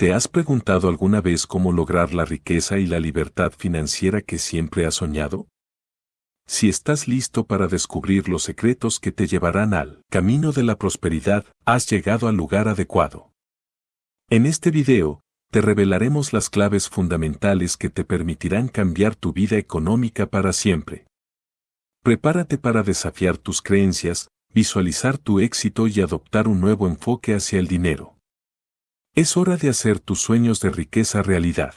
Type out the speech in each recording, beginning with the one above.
¿Te has preguntado alguna vez cómo lograr la riqueza y la libertad financiera que siempre has soñado? Si estás listo para descubrir los secretos que te llevarán al camino de la prosperidad, has llegado al lugar adecuado. En este video, te revelaremos las claves fundamentales que te permitirán cambiar tu vida económica para siempre. Prepárate para desafiar tus creencias, visualizar tu éxito y adoptar un nuevo enfoque hacia el dinero. Es hora de hacer tus sueños de riqueza realidad.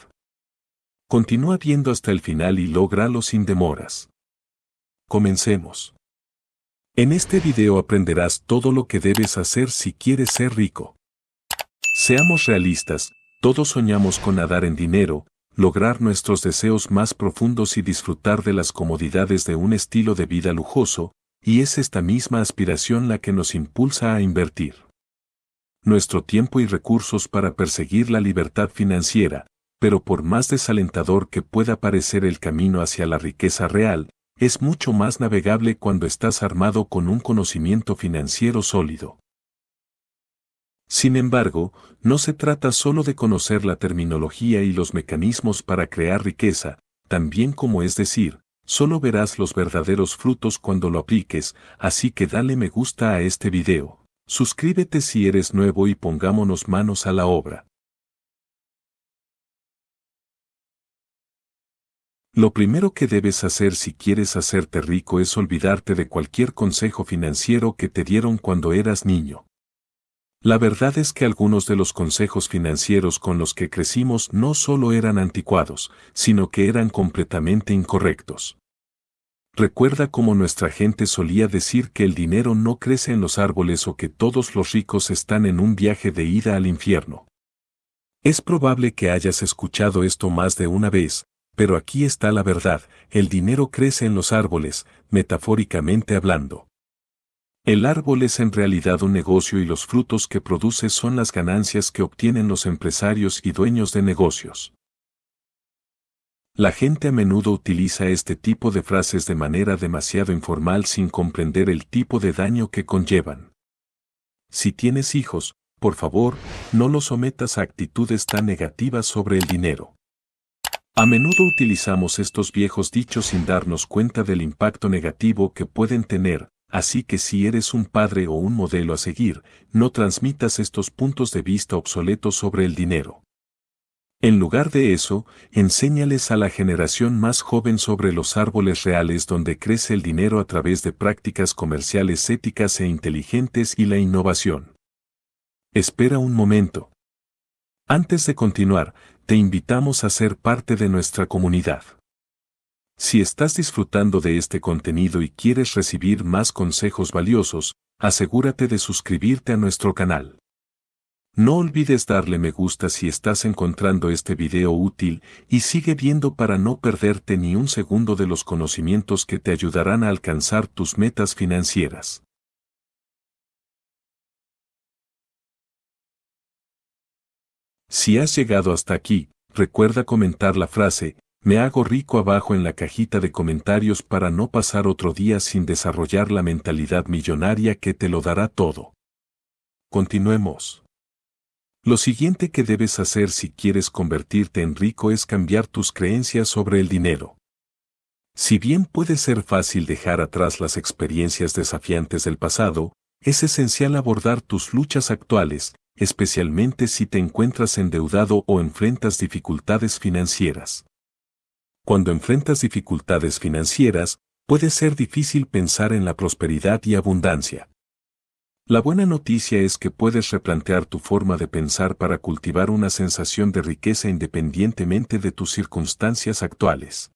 Continúa viendo hasta el final y lógralo sin demoras. Comencemos. En este video aprenderás todo lo que debes hacer si quieres ser rico. Seamos realistas, todos soñamos con nadar en dinero, lograr nuestros deseos más profundos y disfrutar de las comodidades de un estilo de vida lujoso, y es esta misma aspiración la que nos impulsa a invertir nuestro tiempo y recursos para perseguir la libertad financiera, pero por más desalentador que pueda parecer el camino hacia la riqueza real, es mucho más navegable cuando estás armado con un conocimiento financiero sólido. Sin embargo, no se trata solo de conocer la terminología y los mecanismos para crear riqueza, también como es decir, solo verás los verdaderos frutos cuando lo apliques, así que dale me gusta a este video. Suscríbete si eres nuevo y pongámonos manos a la obra. Lo primero que debes hacer si quieres hacerte rico es olvidarte de cualquier consejo financiero que te dieron cuando eras niño. La verdad es que algunos de los consejos financieros con los que crecimos no solo eran anticuados, sino que eran completamente incorrectos recuerda cómo nuestra gente solía decir que el dinero no crece en los árboles o que todos los ricos están en un viaje de ida al infierno. Es probable que hayas escuchado esto más de una vez, pero aquí está la verdad, el dinero crece en los árboles, metafóricamente hablando. El árbol es en realidad un negocio y los frutos que produce son las ganancias que obtienen los empresarios y dueños de negocios. La gente a menudo utiliza este tipo de frases de manera demasiado informal sin comprender el tipo de daño que conllevan. Si tienes hijos, por favor, no los sometas a actitudes tan negativas sobre el dinero. A menudo utilizamos estos viejos dichos sin darnos cuenta del impacto negativo que pueden tener, así que si eres un padre o un modelo a seguir, no transmitas estos puntos de vista obsoletos sobre el dinero. En lugar de eso, enséñales a la generación más joven sobre los árboles reales donde crece el dinero a través de prácticas comerciales éticas e inteligentes y la innovación. Espera un momento. Antes de continuar, te invitamos a ser parte de nuestra comunidad. Si estás disfrutando de este contenido y quieres recibir más consejos valiosos, asegúrate de suscribirte a nuestro canal. No olvides darle me gusta si estás encontrando este video útil y sigue viendo para no perderte ni un segundo de los conocimientos que te ayudarán a alcanzar tus metas financieras. Si has llegado hasta aquí, recuerda comentar la frase, me hago rico abajo en la cajita de comentarios para no pasar otro día sin desarrollar la mentalidad millonaria que te lo dará todo. Continuemos. Lo siguiente que debes hacer si quieres convertirte en rico es cambiar tus creencias sobre el dinero. Si bien puede ser fácil dejar atrás las experiencias desafiantes del pasado, es esencial abordar tus luchas actuales, especialmente si te encuentras endeudado o enfrentas dificultades financieras. Cuando enfrentas dificultades financieras, puede ser difícil pensar en la prosperidad y abundancia. La buena noticia es que puedes replantear tu forma de pensar para cultivar una sensación de riqueza independientemente de tus circunstancias actuales.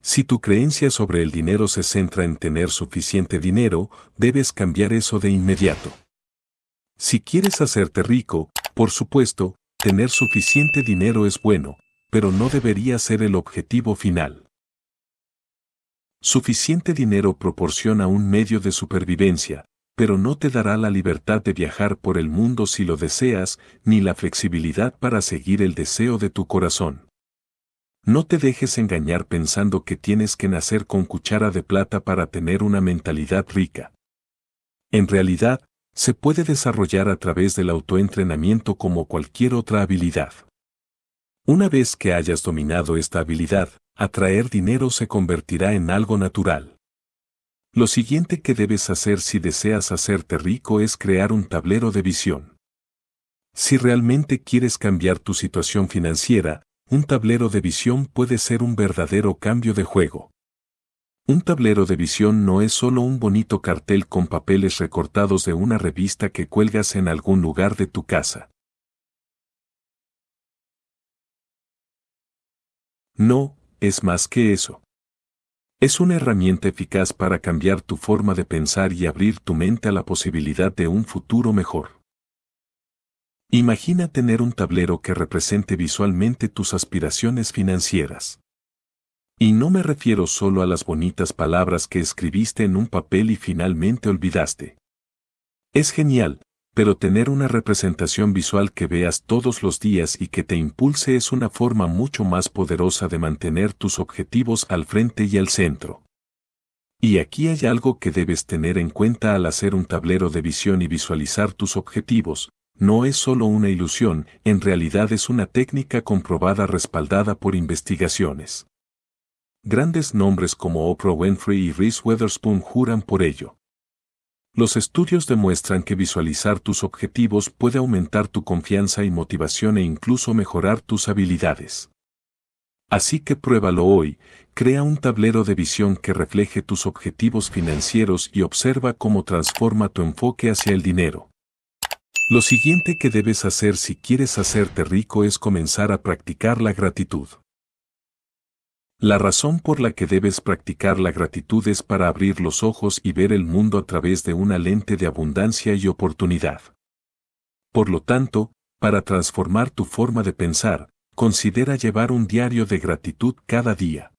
Si tu creencia sobre el dinero se centra en tener suficiente dinero, debes cambiar eso de inmediato. Si quieres hacerte rico, por supuesto, tener suficiente dinero es bueno, pero no debería ser el objetivo final. Suficiente dinero proporciona un medio de supervivencia, pero no te dará la libertad de viajar por el mundo si lo deseas, ni la flexibilidad para seguir el deseo de tu corazón. No te dejes engañar pensando que tienes que nacer con cuchara de plata para tener una mentalidad rica. En realidad, se puede desarrollar a través del autoentrenamiento como cualquier otra habilidad. Una vez que hayas dominado esta habilidad, atraer dinero se convertirá en algo natural. Lo siguiente que debes hacer si deseas hacerte rico es crear un tablero de visión. Si realmente quieres cambiar tu situación financiera, un tablero de visión puede ser un verdadero cambio de juego. Un tablero de visión no es solo un bonito cartel con papeles recortados de una revista que cuelgas en algún lugar de tu casa. No, es más que eso. Es una herramienta eficaz para cambiar tu forma de pensar y abrir tu mente a la posibilidad de un futuro mejor. Imagina tener un tablero que represente visualmente tus aspiraciones financieras. Y no me refiero solo a las bonitas palabras que escribiste en un papel y finalmente olvidaste. Es genial, pero tener una representación visual que veas todos los días y que te impulse es una forma mucho más poderosa de mantener tus objetivos al frente y al centro. Y aquí hay algo que debes tener en cuenta al hacer un tablero de visión y visualizar tus objetivos, no es solo una ilusión, en realidad es una técnica comprobada respaldada por investigaciones. Grandes nombres como Oprah Winfrey y Reese Witherspoon juran por ello. Los estudios demuestran que visualizar tus objetivos puede aumentar tu confianza y motivación e incluso mejorar tus habilidades. Así que pruébalo hoy, crea un tablero de visión que refleje tus objetivos financieros y observa cómo transforma tu enfoque hacia el dinero. Lo siguiente que debes hacer si quieres hacerte rico es comenzar a practicar la gratitud. La razón por la que debes practicar la gratitud es para abrir los ojos y ver el mundo a través de una lente de abundancia y oportunidad. Por lo tanto, para transformar tu forma de pensar, considera llevar un diario de gratitud cada día.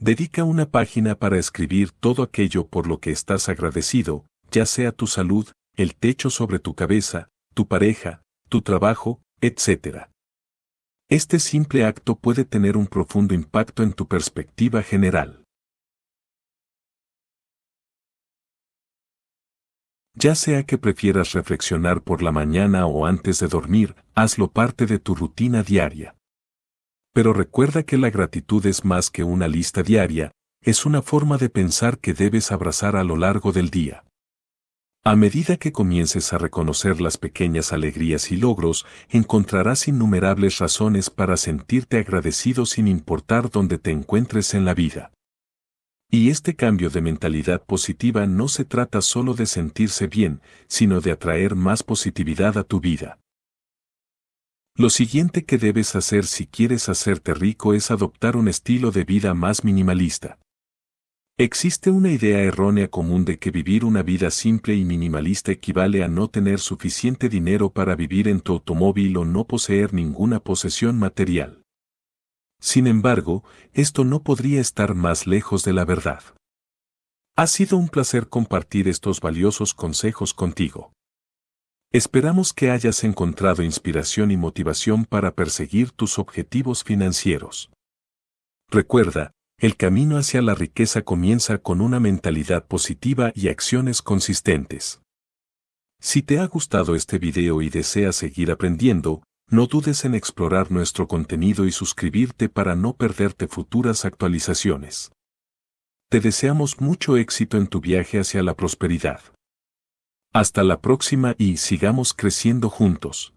Dedica una página para escribir todo aquello por lo que estás agradecido, ya sea tu salud, el techo sobre tu cabeza, tu pareja, tu trabajo, etc. Este simple acto puede tener un profundo impacto en tu perspectiva general. Ya sea que prefieras reflexionar por la mañana o antes de dormir, hazlo parte de tu rutina diaria. Pero recuerda que la gratitud es más que una lista diaria, es una forma de pensar que debes abrazar a lo largo del día. A medida que comiences a reconocer las pequeñas alegrías y logros, encontrarás innumerables razones para sentirte agradecido sin importar dónde te encuentres en la vida. Y este cambio de mentalidad positiva no se trata solo de sentirse bien, sino de atraer más positividad a tu vida. Lo siguiente que debes hacer si quieres hacerte rico es adoptar un estilo de vida más minimalista. Existe una idea errónea común de que vivir una vida simple y minimalista equivale a no tener suficiente dinero para vivir en tu automóvil o no poseer ninguna posesión material. Sin embargo, esto no podría estar más lejos de la verdad. Ha sido un placer compartir estos valiosos consejos contigo. Esperamos que hayas encontrado inspiración y motivación para perseguir tus objetivos financieros. Recuerda, el camino hacia la riqueza comienza con una mentalidad positiva y acciones consistentes. Si te ha gustado este video y deseas seguir aprendiendo, no dudes en explorar nuestro contenido y suscribirte para no perderte futuras actualizaciones. Te deseamos mucho éxito en tu viaje hacia la prosperidad. Hasta la próxima y sigamos creciendo juntos.